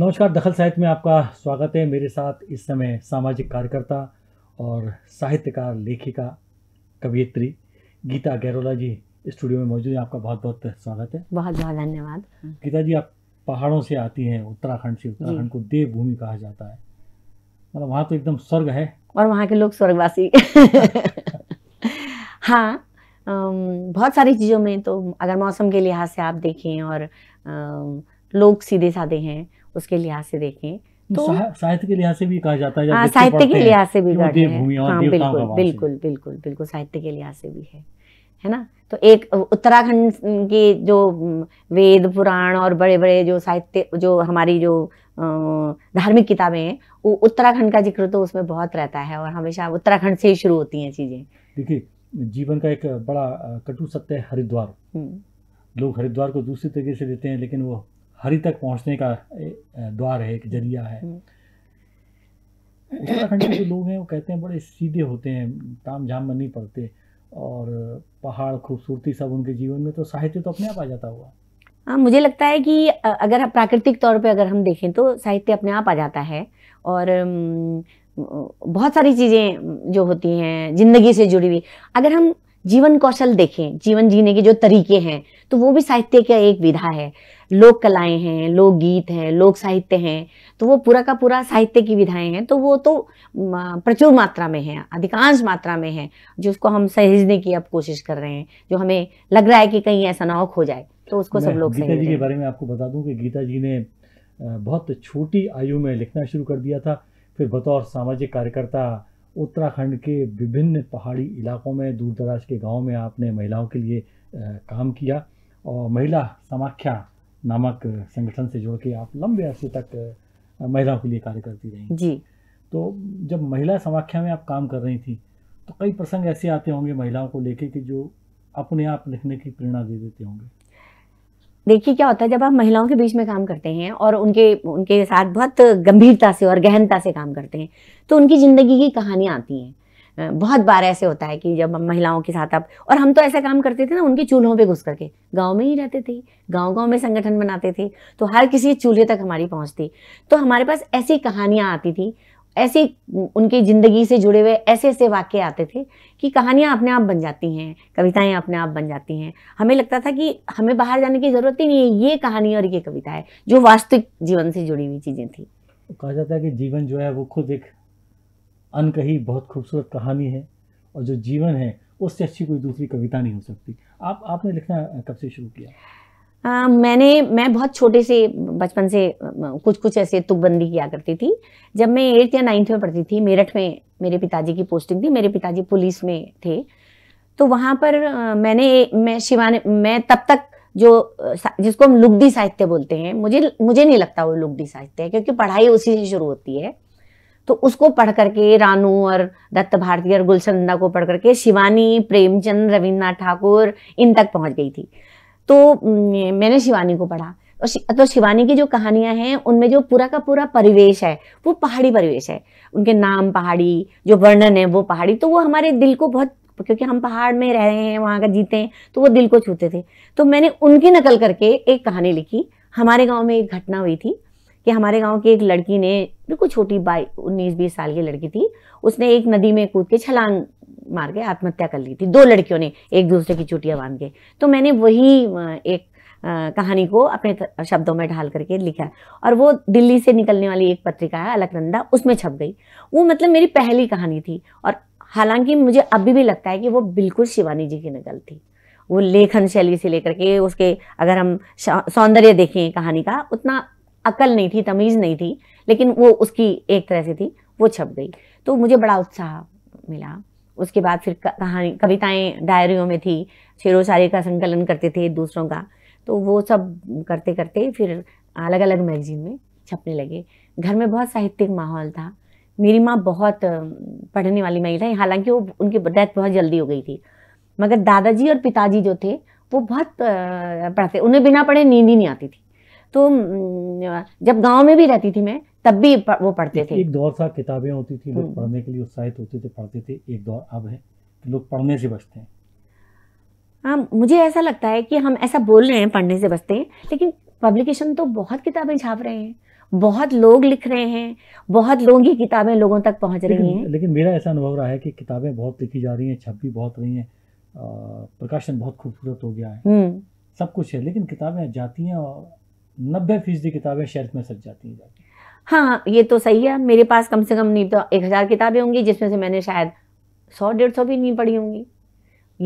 नमस्कार दखल साहित्य में आपका स्वागत है मेरे साथ इस समय सामाजिक कार्यकर्ता और साहित्यकार लेखिका कवियत्री गीता गैरोला जी स्टूडियो में मौजूद हैं आपका बहुत बहुत स्वागत है बहुत बहुत धन्यवाद गीता जी आप पहाड़ों से आती हैं उत्तराखंड से उत्तराखंड को देवभूमि कहा जाता है मतलब वहाँ तो एकदम स्वर्ग है और वहाँ के लोग स्वर्गवासी हाँ बहुत सारी चीज़ों में तो अगर मौसम के लिहाज से आप देखें और लोग सीधे साधे हैं उसके लिहाज से देखें तो, तो साहित्य के लिहाज से भी कहा जाता है हाँ साहित्य के लिहाज से भी देवभूमि हाँ बिल्कुल बिल्कुल बिल्कुल बिल्कुल साहित्य के लिहाज से भी है है ना तो एक उत्तराखंड के जो वेद पुराण और बड़े बड़े जो साहित्य जो हमारी जो धार्मिक किताबें हैं वो उत्तराखंड का जिक्र तो उसमें बहुत रहता है और हमेशा उत्तराखंड से ही शुरू होती हैं चीज़ें देखिए जीवन का एक बड़ा कटु सत्य है हरिद्वार हम्म। लोग हरिद्वार को दूसरी तरीके से लेते हैं लेकिन वो हरि तक पहुंचने का द्वार है एक जरिया है हम्म। उत्तराखंड के जो लोग हैं वो कहते हैं बड़े सीधे होते हैं ताम झाम में नहीं पड़ते और पहाड़ खूबसूरती सब उनके जीवन में तो साहित्य तो अपने आप आ जाता हुआ हाँ मुझे लगता है कि अगर प्राकृतिक तौर पे अगर हम देखें तो साहित्य अपने आप आ जाता है और बहुत सारी चीज़ें जो होती हैं ज़िंदगी से जुड़ी हुई अगर हम जीवन कौशल देखें जीवन जीने के जो तरीके हैं तो वो भी साहित्य का एक विधा है लोक कलाएं हैं लोक गीत हैं लोक साहित्य हैं तो वो पूरा का पूरा साहित्य की विधाएं हैं तो वो तो प्रचुर मात्रा में है अधिकांश मात्रा में है जिसको हम सहेजने की अब कोशिश कर रहे हैं जो हमें लग रहा है कि कहीं ऐसा ना हो जाए तो उसको सब लोग गीता जी के बारे में आपको बता दूं कि गीता जी ने बहुत छोटी आयु में लिखना शुरू कर दिया था फिर बतौर सामाजिक कार्यकर्ता उत्तराखंड के विभिन्न पहाड़ी इलाकों में दूर दराज के गाँव में आपने महिलाओं के लिए काम किया और महिला समाख्या नामक संगठन से जुड़ के आप लंबे अरसे तक महिलाओं के लिए कार्य करती रही जी तो जब महिला समाख्या में आप काम कर रही थी तो कई प्रसंग ऐसे आते होंगे महिलाओं को लेके कि जो अपने आप लिखने की प्रेरणा दे देते होंगे देखिए क्या होता है जब आप महिलाओं के बीच में काम करते हैं और उनके उनके साथ बहुत गंभीरता से और गहनता से काम करते हैं तो उनकी ज़िंदगी की कहानियां आती हैं बहुत बार ऐसे होता है कि जब हम महिलाओं के साथ आप और हम तो ऐसा काम करते थे ना उनके चूल्हों पे घुस करके गांव में ही रहते थे गांव गांव में संगठन बनाते थे तो हर किसी चूल्हे तक हमारी पहुंचती तो हमारे पास ऐसी कहानियां आती थी ऐसी उनकी ज़िंदगी से जुड़े हुए ऐसे ऐसे वाक्य आते थे कि कहानियां अपने आप बन जाती हैं कविताएं अपने आप बन जाती हैं हमें लगता था कि हमें बाहर जाने की ज़रूरत ही नहीं है ये कहानी और ये कविता है जो वास्तविक जीवन से जुड़ी हुई चीज़ें थी कहा जाता है कि जीवन जो है वो खुद एक अनकही बहुत खूबसूरत कहानी है और जो जीवन है उससे अच्छी कोई दूसरी कविता नहीं हो सकती आप आपने लिखना कब से शुरू किया आ, मैंने मैं बहुत छोटे से बचपन से कुछ कुछ ऐसे तुकबंदी किया करती थी जब मैं एट्थ या नाइन्थ में पढ़ती थी मेरठ में मेरे पिताजी की पोस्टिंग थी मेरे पिताजी पुलिस में थे तो वहाँ पर मैंने मैं शिवान मैं तब तक जो जिसको हम लुगदी साहित्य बोलते हैं मुझे मुझे नहीं लगता वो लुगदी साहित्य है क्योंकि पढ़ाई उसी से शुरू होती है तो उसको पढ़ करके रानू और दत्त भारती और गुलशन नंदा को पढ़ करके शिवानी प्रेमचंद रविन्द्रनाथ ठाकुर इन तक पहुंच गई थी तो मैंने शिवानी को पढ़ा तो शिवानी की जो कहानियां हैं उनमें जो पूरा का पूरा परिवेश है वो पहाड़ी परिवेश है उनके नाम पहाड़ी जो वर्णन है वो पहाड़ी तो वो हमारे दिल को बहुत क्योंकि हम पहाड़ में रह रहे हैं वहाँ का जीते हैं तो वो दिल को छूते थे तो मैंने उनकी नकल करके एक कहानी लिखी हमारे गाँव में एक घटना हुई थी कि हमारे गांव की एक लड़की ने बिल्कुल छोटी बाई उन्नीस बीस साल की लड़की थी उसने एक नदी में कूद के छलांग मार के आत्महत्या कर ली थी दो लड़कियों ने एक दूसरे की चुटियाँ बांध के तो मैंने वही एक कहानी को अपने शब्दों में ढाल करके लिखा और वो दिल्ली से निकलने वाली एक पत्रिका है अलकनंदा उसमें छप गई वो मतलब मेरी पहली कहानी थी और हालांकि मुझे अभी भी लगता है कि वो बिल्कुल शिवानी जी की नकल थी वो लेखन शैली से लेकर के उसके अगर हम सौंदर्य देखें कहानी का उतना अकल नहीं थी तमीज़ नहीं थी लेकिन वो उसकी एक तरह से थी वो छप गई तो मुझे बड़ा उत्साह मिला उसके बाद फिर कहानी कविताएं डायरियों में थी शेरों शायरी का संकलन करते थे दूसरों का तो वो सब करते करते फिर अलग अलग मैगजीन में छपने लगे घर में बहुत साहित्यिक माहौल था मेरी माँ बहुत पढ़ने वाली महिला थी हालांकि वो उनकी डेथ बहुत जल्दी हो गई थी मगर दादाजी और पिताजी जो थे वो बहुत पढ़ते उन्हें बिना पढ़े नींद ही नहीं आती थी तो जब गांव में भी रहती थी मैं तब भी वो पढ़ते थे एक दौर था किताबें होती थी लोग हम्म। पढ़ने के लिए उत्साहित होते थे पढ़ते थे एक दौर अब है लोग पढ़ने से बचते हैं हाँ मुझे ऐसा लगता है कि हम ऐसा बोल रहे हैं पढ़ने से बचते हैं लेकिन पब्लिकेशन तो बहुत किताबें छाप रहे हैं बहुत लोग लिख रहे हैं बहुत लोगों की किताबें लोगों तक पहुंच रही हैं लेकिन मेरा ऐसा अनुभव रहा है कि किताबें बहुत लिखी जा रही हैं छप भी बहुत रही हैं प्रकाशन बहुत खूबसूरत हो गया है हम्म। सब कुछ है लेकिन किताबें जाती हैं और नब्बे फीसदी किताबें शेल्फ में सज जाती हैं हाँ ये तो सही है मेरे पास कम से कम नहीं तो एक हज़ार किताबें होंगी जिसमें से मैंने शायद सौ डेढ़ सौ भी नहीं पढ़ी होंगी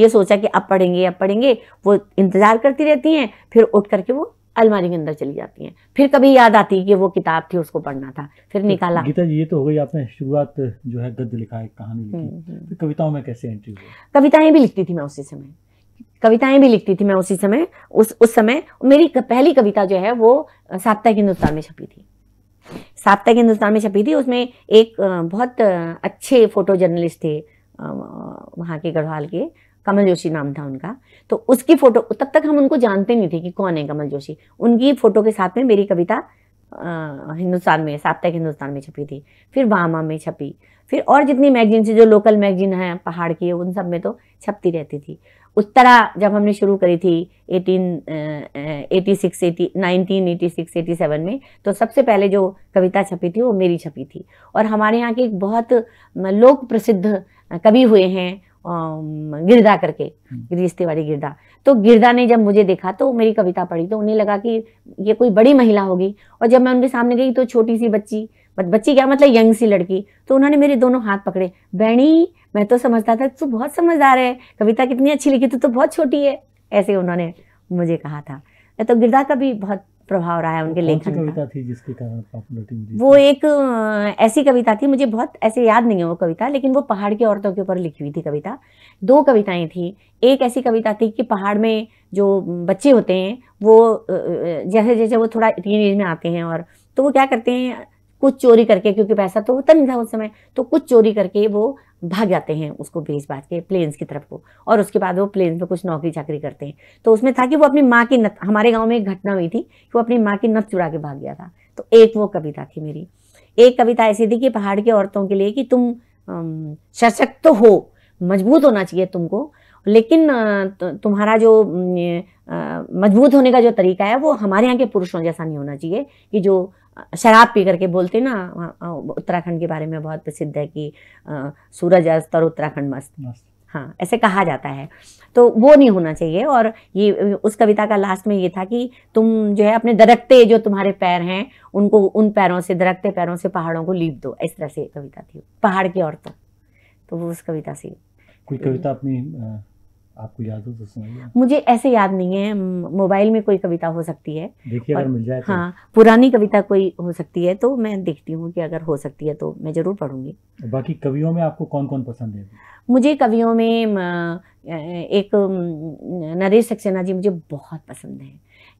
ये सोचा कि अब पढ़ेंगे अब पढ़ेंगे वो इंतज़ार करती रहती हैं फिर उठ करके वो अलमारी के अंदर चली जाती हैं फिर कभी याद आती है कि वो किताब थी उसको पढ़ना था फिर तो निकाला गीता जी ये तो हो गई आपने शुरुआत जो है गद्य लिखा है कहानी लिखी हम्म, हम्म। कविताओं में कैसे एंट्री हुई कविताएं भी लिखती थी मैं उसी समय कविताएं भी लिखती थी मैं उसी समय उस उस समय मेरी पहली कविता जो है वो साप्ताहिक हिंदुस्तान में छपी थी साप्ताहिक हिंदुस्तान में छपी थी उसमें एक बहुत अच्छे फोटो जर्नलिस्ट थे वहाँ के गढ़वाल के कमल जोशी नाम था उनका तो उसकी फ़ोटो तब तक हम उनको जानते नहीं थे कि कौन है कमल जोशी उनकी फ़ोटो के साथ में मेरी कविता हिंदुस्तान में साप्ताहिक हिंदुस्तान में छपी थी फिर वामा में छपी फिर और जितनी मैगजीन से जो लोकल मैगजीन हैं पहाड़ की उन सब में तो छपती रहती थी उस तरह जब हमने शुरू करी थी eighteen eighty six eighty nineteen eighty six eighty seven में तो सबसे पहले जो कविता छपी थी वो मेरी छपी थी और हमारे यहाँ के एक बहुत लोक प्रसिद्ध कवि हुए हैं गिरदा करके हम्म। गिरीश तिवारी गिरदा तो गिरदा ने जब मुझे देखा तो मेरी कविता पढ़ी तो उन्हें लगा कि ये कोई बड़ी महिला होगी और जब मैं उनके सामने गई तो छोटी सी बच्ची बच्ची क्या मतलब यंग सी लड़की तो उन्होंने मेरे दोनों हाथ पकड़े बहनी मैं तो समझता था तू बहुत समझदार है कविता कितनी अच्छी लिखी तू तो बहुत छोटी है ऐसे उन्होंने मुझे कहा था तो गिरदा का भी बहुत प्रभाव रहा है उनके लेखन कविता थी जिसके कारण पॉपुलरिटी मिली वो एक ऐसी कविता थी मुझे बहुत ऐसे याद नहीं है वो कविता लेकिन वो पहाड़ की औरतों के ऊपर लिखी हुई थी कविता दो कविताएं थी एक ऐसी कविता थी कि पहाड़ में जो बच्चे होते हैं वो जैसे जैसे वो थोड़ा टीन एज में आते हैं और तो वो क्या करते हैं कुछ चोरी करके क्योंकि पैसा तो होता नहीं था उस समय तो कुछ चोरी करके वो भाग जाते हैं उसको भेज भाज के प्लेन्स की तरफ को और उसके बाद वो प्लेन्स में कुछ नौकरी चाकरी करते हैं तो उसमें था कि वो अपनी माँ की नत हमारे गाँव में एक घटना हुई थी कि वो अपनी माँ की नत चुरा के भाग गया था तो एक वो कविता थी मेरी एक कविता ऐसी थी कि पहाड़ की औरतों के लिए कि तुम सशक्त तो हो मजबूत होना चाहिए तुमको लेकिन तुम्हारा जो मजबूत होने का जो तरीका है वो हमारे यहाँ के पुरुषों जैसा नहीं होना चाहिए कि जो शराब पी करके बोलते ना उत्तराखंड के बारे में बहुत प्रसिद्ध है कि सूरज अस्त और उत्तराखंड मस्त हाँ ऐसे कहा जाता है तो वो नहीं होना चाहिए और ये उस कविता का लास्ट में ये था कि तुम जो है अपने दरकते जो तुम्हारे पैर हैं उनको उन पैरों से दरकते पैरों से पहाड़ों को लीप दो इस तरह से कविता थी पहाड़ की औरतों तो वो उस कविता से कोई कविता अपनी आपको याद हो तो सुनाइए मुझे ऐसे याद नहीं है मोबाइल में कोई कविता हो सकती है देखिए अगर मिल जाए तो। हाँ पुरानी कविता कोई हो सकती है तो मैं देखती हूँ कि अगर हो सकती है तो मैं ज़रूर पढ़ूंगी बाकी कवियों में आपको कौन कौन पसंद है मुझे कवियों में एक नरेश सक्सेना जी मुझे बहुत पसंद है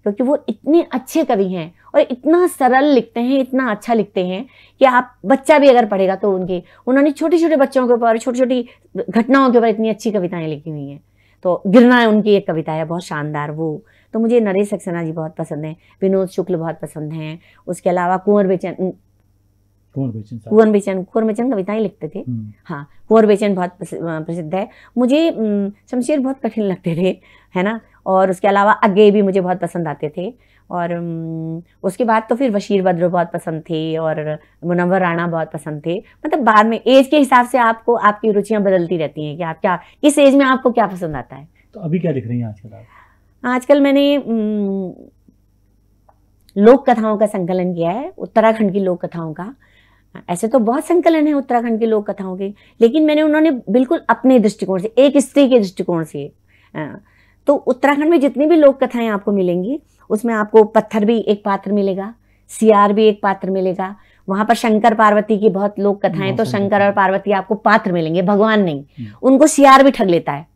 क्योंकि वो इतने अच्छे कवि हैं और इतना सरल लिखते हैं इतना अच्छा लिखते हैं कि आप बच्चा भी अगर पढ़ेगा तो उनके उन्होंने छोटे छोटे बच्चों के ऊपर छोटी छोटी घटनाओं के ऊपर इतनी अच्छी कविताएं लिखी हुई हैं तो गिरना उनकी एक कविता है बहुत शानदार वो तो मुझे नरेश सक्सेना जी बहुत पसंद हैं विनोद शुक्ल बहुत पसंद हैं उसके अलावा कुंवर कुंवर बेचन कुंवर बेचन कुंवर बेचन कविताएं लिखते थे हम्म। हाँ कुंवर बेचन बहुत प्रसिद्ध है मुझे शमशेर बहुत कठिन लगते थे है ना और उसके अलावा अज्ञे भी मुझे बहुत पसंद आते थे और उसके बाद तो फिर बशीर बद्र बहुत पसंद थे और मुनवर राणा बहुत पसंद थे मतलब बाद में एज के हिसाब से आपको आपकी रुचियां बदलती रहती हैं कि आप क्या किस एज में आपको क्या पसंद आता है तो अभी क्या लिख रही हैं आजकल आजकल मैंने लोक कथाओं का संकलन किया है उत्तराखंड की लोक कथाओं का ऐसे तो बहुत संकलन है उत्तराखंड की लोक कथाओं के लेकिन मैंने उन्होंने बिल्कुल अपने दृष्टिकोण से एक स्त्री के दृष्टिकोण से तो उत्तराखंड में जितनी भी लोक कथाएं आपको मिलेंगी उसमें आपको पत्थर भी एक पात्र मिलेगा सियार भी एक पात्र मिलेगा वहां पर शंकर पार्वती की बहुत लोक कथाएं तो शंकर और पार्वती आपको पात्र मिलेंगे भगवान नहीं हम्म। उनको सियार भी ठग लेता है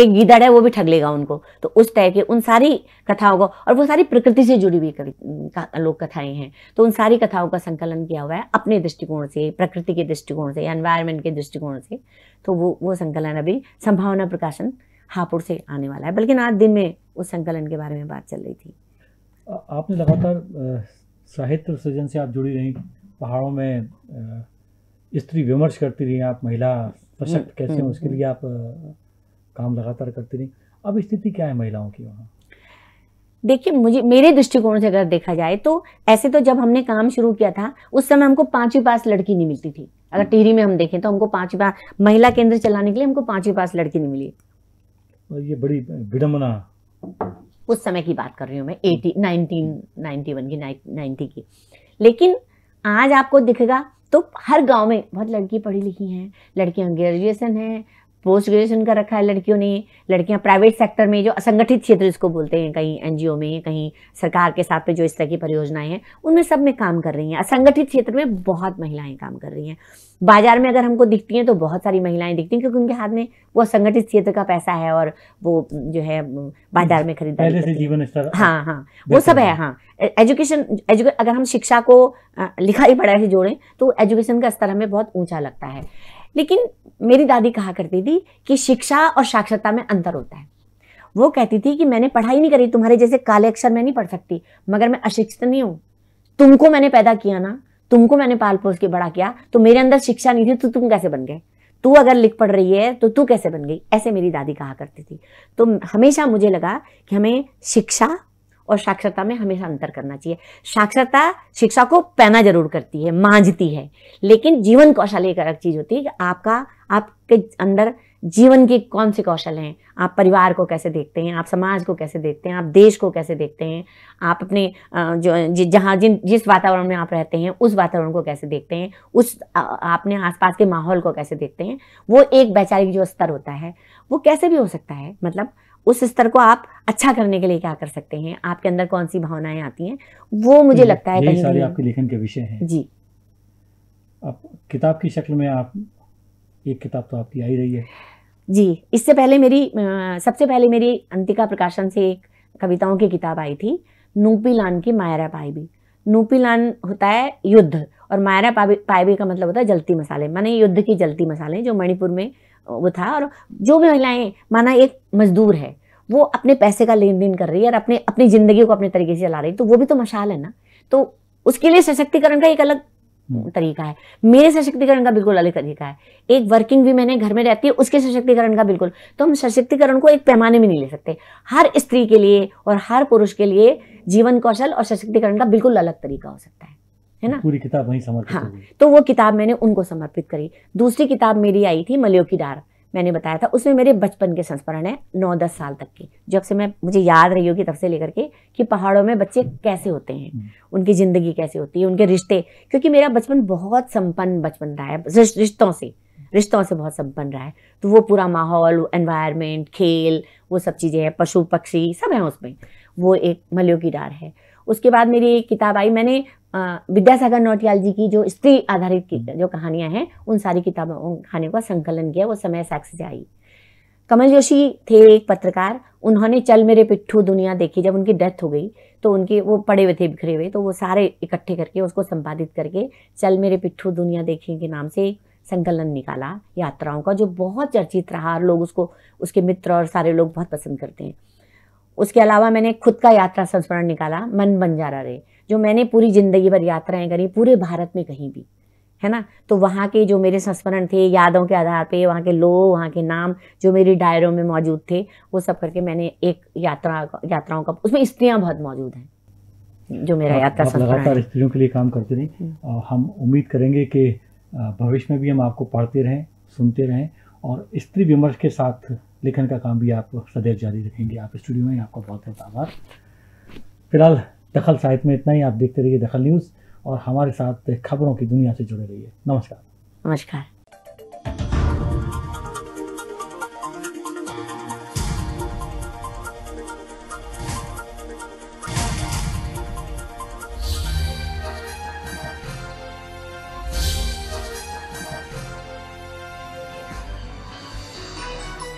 एक गीदड़ है वो भी ठग लेगा उनको तो उस तरह के उन सारी कथाओं को और वो सारी प्रकृति से जुड़ी हुई लोक कथाएं हैं तो उन सारी कथाओं का संकलन किया हुआ है अपने दृष्टिकोण से प्रकृति के दृष्टिकोण से एनवायरमेंट के दृष्टिकोण से तो वो वो संकलन अभी संभावना प्रकाशन हापुड़ से आने वाला है बल्कि आज दिन में उस संकलन के बारे में बात चल रही थी आपने लगातार साहित्य सृजन से आप जुड़ी रही पहाड़ों में स्त्री विमर्श करती रही आप महिला सशक्त हम्म, कैसे हैं हम्म, उसके लिए हम्म। आप काम लगातार करती रही अब स्थिति क्या है महिलाओं की वहाँ देखिए मुझे मेरे दृष्टिकोण से अगर देखा जाए तो ऐसे तो जब हमने काम शुरू किया था उस समय हमको पांचवी पास लड़की नहीं मिलती थी अगर टिहरी में हम देखें तो हमको पांचवी पास महिला केंद्र चलाने के लिए हमको पांचवी पास लड़की नहीं मिली और ये बड़ी विडम्बना उस समय की बात कर रही हूँ मैं एटी नाइनटीन नाइन्टी वन की नाइन्टी की लेकिन आज आपको दिखेगा तो हर गांव में बहुत लड़की पढ़ी लिखी हैं लड़कियां ग्रेजुएसन हैं पोस्ट ग्रेजुएशन कर रखा है लड़कियों ने लड़कियां प्राइवेट सेक्टर में जो असंगठित क्षेत्र इसको बोलते हैं कहीं एनजीओ में कहीं सरकार के साथ पे जो इस तरह की परियोजनाएं हैं उनमें सब में काम कर रही हैं असंगठित क्षेत्र में बहुत महिलाएं काम कर रही हैं बाजार में अगर हमको दिखती हैं तो बहुत सारी महिलाएं दिखती हैं क्योंकि उनके हाथ में वो असंगठित क्षेत्र का पैसा है और वो जो है बाजार में खरीदारी जीवन हाँ हाँ वो सब है हाँ एजुकेशन अगर हम शिक्षा को लिखाई पढ़ाई से जोड़ें तो एजुकेशन का स्तर हमें बहुत ऊंचा लगता है लेकिन मेरी दादी कहा करती थी कि शिक्षा और साक्षरता में अंतर होता है वो कहती थी कि मैंने पढ़ाई नहीं करी तुम्हारे जैसे काले अक्षर में नहीं पढ़ सकती मगर मैं अशिक्षित नहीं हूं तुमको मैंने पैदा किया ना तुमको मैंने पाल पोस के बड़ा किया तो मेरे अंदर शिक्षा नहीं थी तो तुम कैसे बन गए तू अगर लिख पढ़ रही है तो तू कैसे बन गई ऐसे मेरी दादी कहा करती थी तो हमेशा मुझे लगा कि हमें शिक्षा और साक्षरता में हमेशा अंतर करना चाहिए साक्षरता शिक्षा को पैना जरूर करती है मांझती है लेकिन जीवन कौशल एक अलग चीज़ होती है कि आपका आपके अंदर जीवन के कौन से कौशल हैं आप परिवार को कैसे देखते हैं आप समाज को कैसे देखते हैं आप देश को कैसे देखते हैं आप अपने जो जहाँ जिन जिस वातावरण में आप रहते हैं उस वातावरण को कैसे देखते हैं उस आपने आसपास के माहौल को कैसे देखते हैं वो एक वैचारिक जो स्तर होता है वो कैसे भी हो सकता है मतलब उस स्तर को आप अच्छा करने के लिए क्या कर सकते हैं आपके अंदर कौन सी भावनाएं आती हैं वो मुझे लगता है कहीं सारे आपके लेखन के विषय हैं जी अब किताब की शक्ल में आप एक किताब तो आपकी आई रही है जी इससे पहले मेरी सबसे पहले मेरी अंतिका प्रकाशन से एक कविताओं की किताब आई थी नूपी लान की मायरा पाइबी नूपी लान होता है युद्ध और मायरा पाइबी का मतलब होता है जलती मसाले माने युद्ध की जलती मसाले जो मणिपुर में वो था और जो भी महिलाएं माना एक मजदूर है वो अपने पैसे का लेन देन कर रही है और अपने अपनी ज़िंदगी को अपने तरीके से चला रही है तो वो भी तो मशाल है ना तो उसके लिए सशक्तिकरण का एक अलग हम्म। तरीका है मेरे सशक्तिकरण का बिल्कुल अलग तरीका है एक वर्किंग भी मैंने घर में रहती है उसके सशक्तिकरण का बिल्कुल तो हम सशक्तिकरण को एक पैमाने में नहीं ले सकते हर स्त्री के लिए और हर पुरुष के लिए जीवन कौशल और सशक्तिकरण का बिल्कुल अलग तरीका हो सकता है है ना पूरी किताब वहीं समर्पित हाँ तो वो किताब मैंने उनको समर्पित करी दूसरी किताब मेरी आई थी मलियो की डार मैंने बताया था उसमें मेरे बचपन के संस्मरण है नौ दस साल तक के जब से मैं मुझे याद रही होगी तब से लेकर के कि पहाड़ों में बच्चे कैसे होते हैं हम्म। उनकी ज़िंदगी कैसे होती है उनके रिश्ते क्योंकि मेरा बचपन बहुत संपन्न बचपन रहा है रिश्तों से रिश्तों से बहुत संपन्न रहा है तो वो पूरा माहौल एनवायरमेंट खेल वो सब चीज़ें हैं पशु पक्षी सब हैं उसमें वो एक मलियो की डार है उसके बाद मेरी एक किताब आई मैंने विद्यासागर नौटियाल जी की जो स्त्री आधारित जो कहानियां हैं उन सारी किताबों कहानियों का संकलन किया वो समय साक्ष्य से आई कमल जोशी थे एक पत्रकार उन्होंने चल मेरे पिट्ठू दुनिया देखी जब उनकी डेथ हो गई तो उनके वो पड़े हुए थे बिखरे हुए तो वो सारे इकट्ठे करके उसको संपादित करके चल मेरे पिट्ठू दुनिया देखी के नाम से संकलन निकाला यात्राओं का जो बहुत चर्चित रहा और लोग उसको उसके मित्र और सारे लोग बहुत पसंद करते हैं उसके अलावा मैंने खुद का यात्रा संस्मरण निकाला मन बंजारा रे जो मैंने पूरी ज़िंदगी भर यात्राएं करी पूरे भारत में कहीं भी है ना तो वहाँ के जो मेरे संस्मरण थे यादों के आधार पे वहाँ के लोग वहाँ के नाम जो मेरे डायरों में मौजूद थे वो सब करके मैंने एक यात्रा यात्राओं का उसमें स्त्रियाँ बहुत मौजूद हैं जो मेरा यात्रा लगातार स्त्रियों के लिए काम करते रहे हम्म। हम उम्मीद करेंगे कि भविष्य में भी हम आपको पढ़ते रहें सुनते रहें और स्त्री विमर्श के साथ लेखन का काम भी आप सदैव जारी रखेंगे आप स्टूडियो में आपका बहुत बहुत आभार फिलहाल दखल साहित्य में इतना ही आप देखते रहिए दखल न्यूज़ और हमारे साथ खबरों की दुनिया से जुड़े रहिए नमस्कार नमस्कार